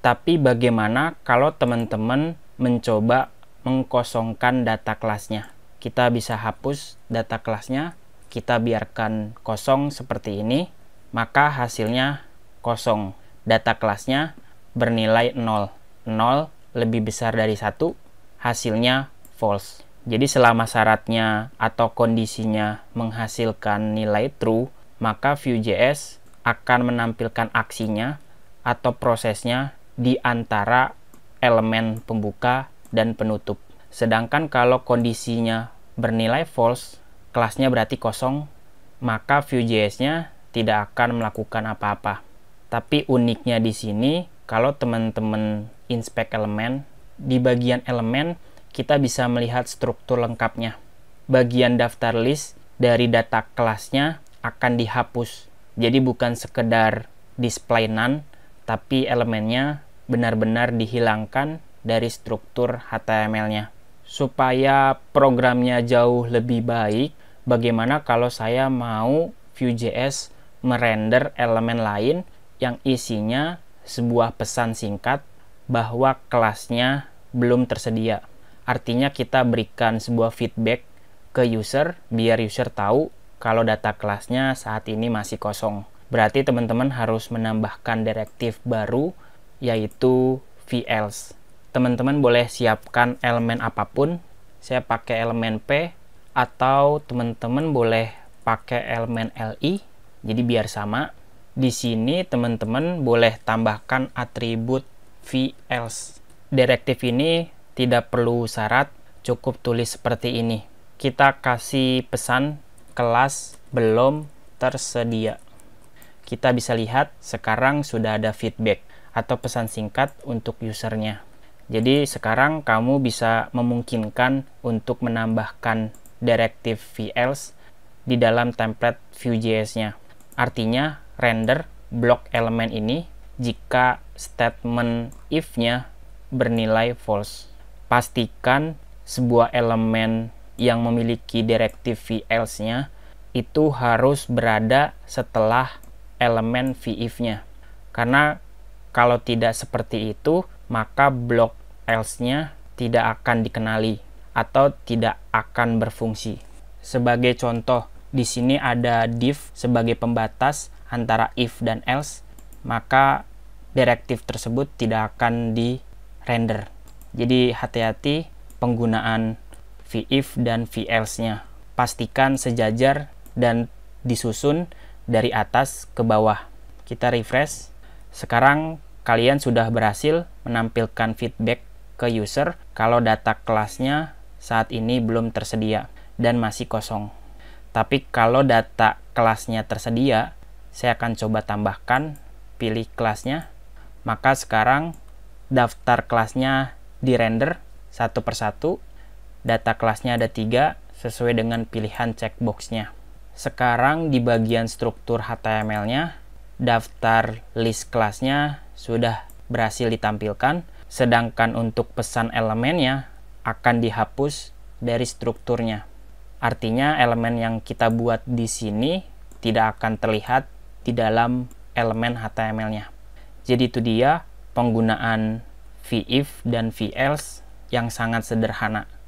Tapi bagaimana kalau teman-teman mencoba mengkosongkan data kelasnya? Kita bisa hapus data kelasnya, kita biarkan kosong seperti ini, maka hasilnya kosong. Data kelasnya bernilai 0. 0 lebih besar dari satu, hasilnya false. Jadi selama syaratnya atau kondisinya menghasilkan nilai true, maka Vue.js akan menampilkan aksinya atau prosesnya di antara elemen pembuka dan penutup. Sedangkan kalau kondisinya bernilai false, kelasnya berarti kosong, maka Vue.js-nya tidak akan melakukan apa-apa. Tapi uniknya di sini, kalau teman-teman inspect elemen, di bagian elemen kita bisa melihat struktur lengkapnya. Bagian daftar list dari data kelasnya akan dihapus. Jadi bukan sekedar display none, tapi elemennya benar-benar dihilangkan dari struktur HTML-nya. Supaya programnya jauh lebih baik, bagaimana kalau saya mau Vue.js merender elemen lain yang isinya sebuah pesan singkat bahwa kelasnya belum tersedia. Artinya kita berikan sebuah feedback ke user biar user tahu kalau data kelasnya saat ini masih kosong. Berarti teman-teman harus menambahkan direktif baru yaitu VLs. Teman-teman boleh siapkan elemen apapun. Saya pakai elemen P atau teman-teman boleh pakai elemen LI. Jadi biar sama. Di sini teman-teman boleh tambahkan atribut VLs. Direktif ini tidak perlu syarat, cukup tulis seperti ini. Kita kasih pesan kelas belum tersedia. Kita bisa lihat sekarang sudah ada feedback atau pesan singkat untuk usernya. Jadi sekarang kamu bisa memungkinkan untuk menambahkan directive VLs di dalam template Vue.js-nya. Artinya render block elemen ini jika statement if-nya bernilai false. Pastikan sebuah elemen yang memiliki directive VLs-nya itu harus berada setelah elemen VIF-nya. Karena kalau tidak seperti itu, maka blok else-nya tidak akan dikenali atau tidak akan berfungsi. Sebagai contoh, di sini ada div sebagai pembatas antara if dan else, maka direktif tersebut tidak akan di render. Jadi hati-hati penggunaan vif dan else nya Pastikan sejajar dan disusun dari atas ke bawah. Kita refresh. Sekarang kalian sudah berhasil menampilkan feedback ke user kalau data kelasnya saat ini belum tersedia dan masih kosong. Tapi kalau data kelasnya tersedia, saya akan coba tambahkan pilih kelasnya. Maka sekarang daftar kelasnya di render satu persatu. Data kelasnya ada tiga sesuai dengan pilihan checkboxnya. Sekarang di bagian struktur HTML-nya, daftar list kelasnya sudah berhasil ditampilkan, sedangkan untuk pesan elemennya akan dihapus dari strukturnya. Artinya elemen yang kita buat di sini tidak akan terlihat di dalam elemen HTML-nya. Jadi itu dia penggunaan vif dan vls yang sangat sederhana.